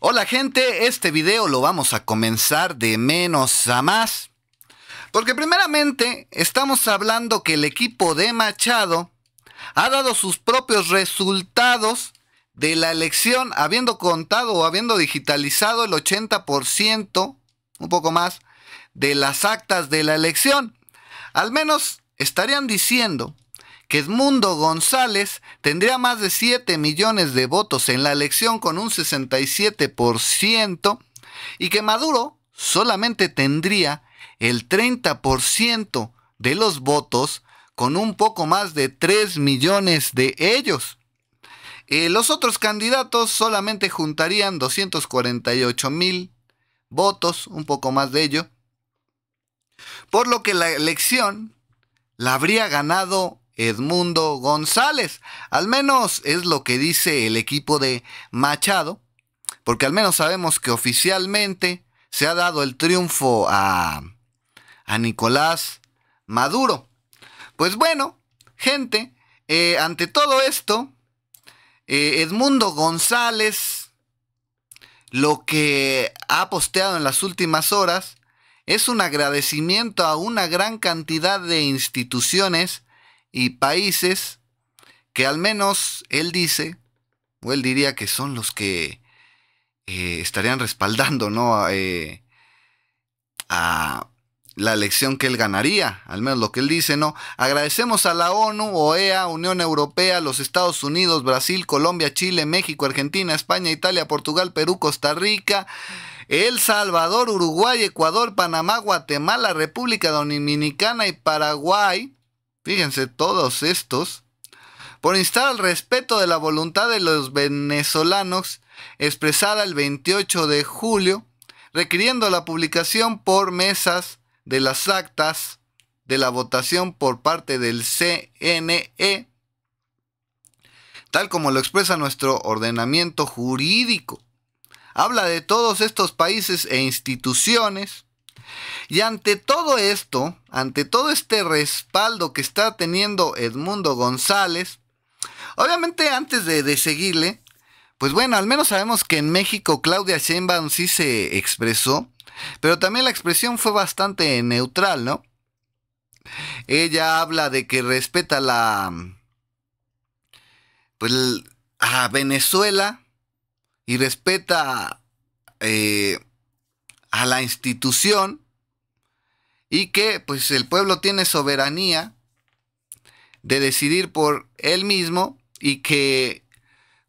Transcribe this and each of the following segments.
Hola gente, este video lo vamos a comenzar de menos a más. Porque primeramente estamos hablando que el equipo de Machado ha dado sus propios resultados de la elección, habiendo contado o habiendo digitalizado el 80%, un poco más, de las actas de la elección. Al menos estarían diciendo que Edmundo González tendría más de 7 millones de votos en la elección con un 67% y que Maduro solamente tendría el 30% de los votos con un poco más de 3 millones de ellos. Eh, los otros candidatos solamente juntarían 248 mil votos, un poco más de ello. Por lo que la elección la habría ganado Edmundo González. Al menos es lo que dice el equipo de Machado, porque al menos sabemos que oficialmente se ha dado el triunfo a, a Nicolás Maduro. Pues bueno, gente, eh, ante todo esto, eh, Edmundo González, lo que ha posteado en las últimas horas, es un agradecimiento a una gran cantidad de instituciones y países que al menos él dice, o él diría que son los que eh, estarían respaldando, ¿no? Eh, a la elección que él ganaría, al menos lo que él dice, ¿no? Agradecemos a la ONU, OEA, Unión Europea, los Estados Unidos, Brasil, Colombia, Chile, México, Argentina, España, Italia, Portugal, Perú, Costa Rica, El Salvador, Uruguay, Ecuador, Panamá, Guatemala, República Dominicana y Paraguay Fíjense, todos estos. Por instar al respeto de la voluntad de los venezolanos expresada el 28 de julio, requiriendo la publicación por mesas de las actas de la votación por parte del CNE, tal como lo expresa nuestro ordenamiento jurídico. Habla de todos estos países e instituciones y ante todo esto, ante todo este respaldo que está teniendo Edmundo González, obviamente antes de, seguirle, pues bueno, al menos sabemos que en México Claudia Sheinbaum sí se expresó, pero también la expresión fue bastante neutral, ¿no? Ella habla de que respeta la... Pues a Venezuela y respeta eh, la institución y que pues el pueblo tiene soberanía de decidir por él mismo y que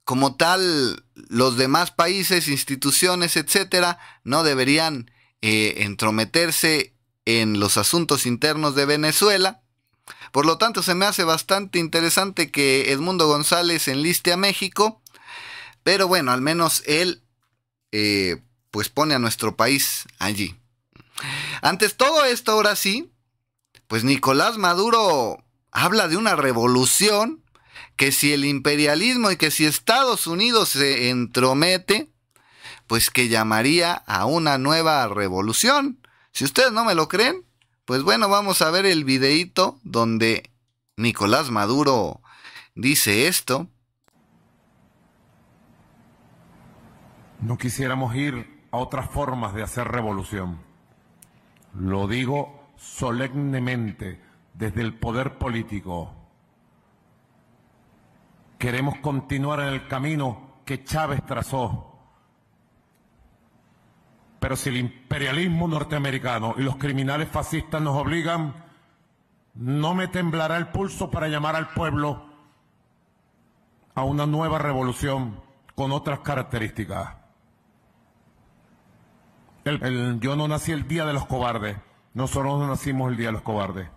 como tal los demás países, instituciones, etcétera, no deberían eh, entrometerse en los asuntos internos de Venezuela. Por lo tanto, se me hace bastante interesante que Edmundo González enliste a México, pero bueno, al menos él eh, pues pone a nuestro país allí. Antes todo esto, ahora sí, pues Nicolás Maduro habla de una revolución, que si el imperialismo y que si Estados Unidos se entromete, pues que llamaría a una nueva revolución. Si ustedes no me lo creen, pues bueno, vamos a ver el videíto donde Nicolás Maduro dice esto. No quisiéramos ir a otras formas de hacer revolución. Lo digo solemnemente desde el poder político. Queremos continuar en el camino que Chávez trazó. Pero si el imperialismo norteamericano y los criminales fascistas nos obligan, no me temblará el pulso para llamar al pueblo a una nueva revolución con otras características yo no nací el día de los cobardes. Nosotros no nacimos el día de los cobardes.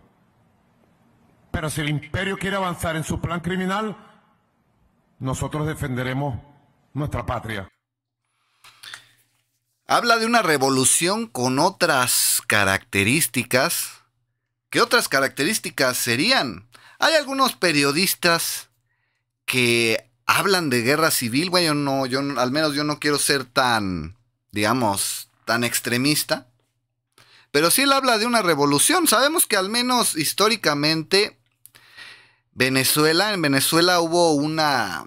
Pero si el imperio quiere avanzar en su plan criminal, nosotros defenderemos nuestra patria. Habla de una revolución con otras características. ¿Qué otras características serían? Hay algunos periodistas que hablan de guerra civil. Bueno, no, yo al menos yo no quiero ser tan, digamos, tan extremista. Pero sí él habla de una revolución. Sabemos que al menos históricamente Venezuela, en Venezuela hubo una,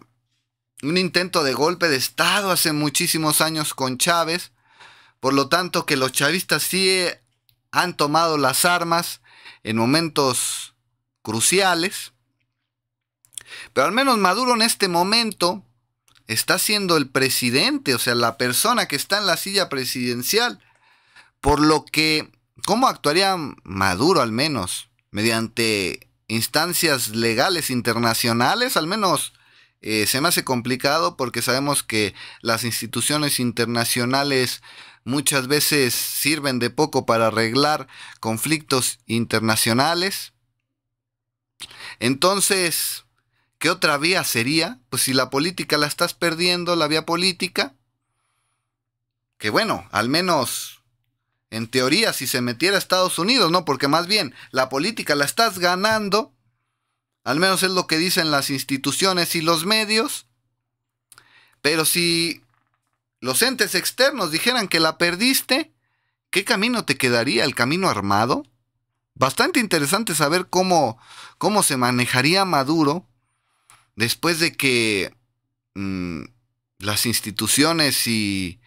un intento de golpe de Estado hace muchísimos años con Chávez. Por lo tanto, que los chavistas sí eh, han tomado las armas en momentos cruciales. Pero al menos Maduro en este momento está siendo el presidente, o sea, la persona que está en la silla presidencial. Por lo que, ¿cómo actuaría Maduro al menos? Mediante instancias legales internacionales, al menos eh, se me hace complicado porque sabemos que las instituciones internacionales muchas veces sirven de poco para arreglar conflictos internacionales. Entonces, ¿qué otra vía sería? Pues si la política la estás perdiendo, la vía política, que bueno, al menos en teoría si se metiera a Estados Unidos, ¿no? Porque más bien la política la estás ganando, al menos es lo que dicen las instituciones y los medios, pero si los entes externos dijeran que la perdiste, ¿qué camino te quedaría? ¿El camino armado? Bastante interesante saber cómo, cómo se manejaría Maduro después de que mm, las instituciones y,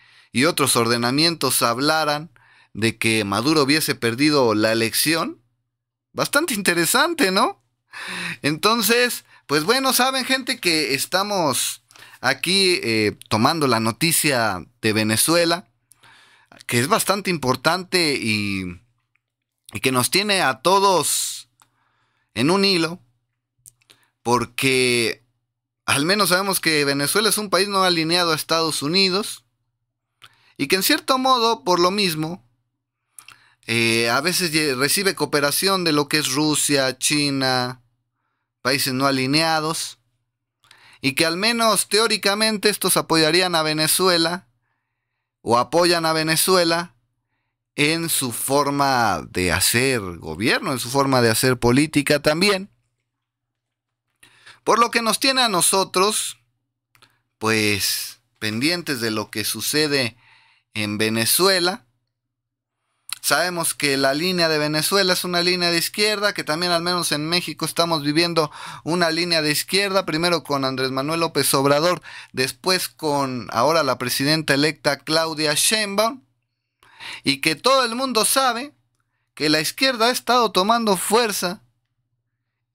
otros ordenamientos hablaran de que Maduro hubiese perdido la elección, bastante interesante, ¿no? Entonces, pues bueno, saben gente que estamos aquí eh, tomando la noticia de Venezuela, que es bastante importante y, que nos tiene a todos en un hilo, porque al menos sabemos que Venezuela es un país no alineado a Estados Unidos y que en cierto modo, por lo mismo, eh, a veces recibe cooperación de lo que es Rusia, China, países no alineados, y que al menos teóricamente estos apoyarían a Venezuela o apoyan a Venezuela en su forma de hacer gobierno, en su forma de hacer política también. Por lo que nos tiene a nosotros, pues, pendientes de lo que sucede en Venezuela. Sabemos que la línea de Venezuela es una línea de izquierda, que también al menos en México estamos viviendo una línea de izquierda, primero con Andrés Manuel López Obrador, después con ahora la presidenta electa Claudia Sheinbaum, y que todo el mundo sabe que la izquierda ha estado tomando fuerza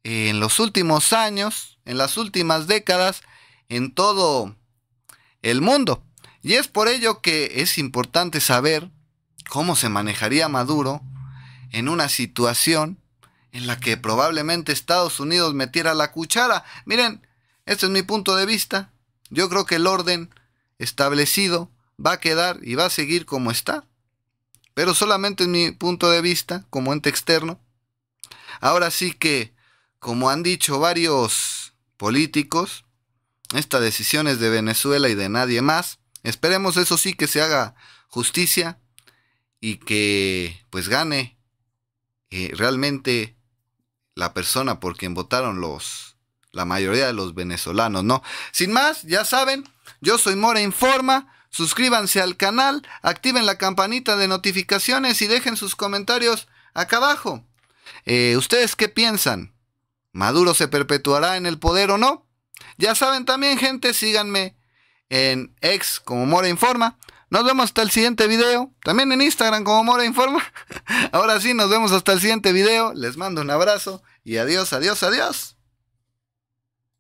en los últimos años en las últimas décadas en todo el mundo. Y es por ello que es importante saber cómo se manejaría Maduro en una situación en la que probablemente Estados Unidos metiera la cuchara. Miren, este es mi punto de vista. Yo creo que el orden establecido va a quedar y va a seguir como está. Pero solamente en mi punto de vista como ente externo. Ahora sí que, como han dicho varios políticos. Esta decisión es de Venezuela y de nadie más. Esperemos eso sí que se haga justicia y que pues gane eh, realmente la persona por quien votaron los la mayoría de los venezolanos, ¿no? Sin más, ya saben, yo soy Mora Informa, suscríbanse al canal, activen la campanita de notificaciones y dejen sus comentarios acá abajo. Eh, ¿Ustedes qué piensan? ¿Maduro se perpetuará en el poder o no? Ya saben también, gente, síganme en ex como Mora Informa. Nos vemos hasta el siguiente video. También en Instagram como Mora Informa. Ahora sí, nos vemos hasta el siguiente video. Les mando un abrazo y adiós, adiós, adiós.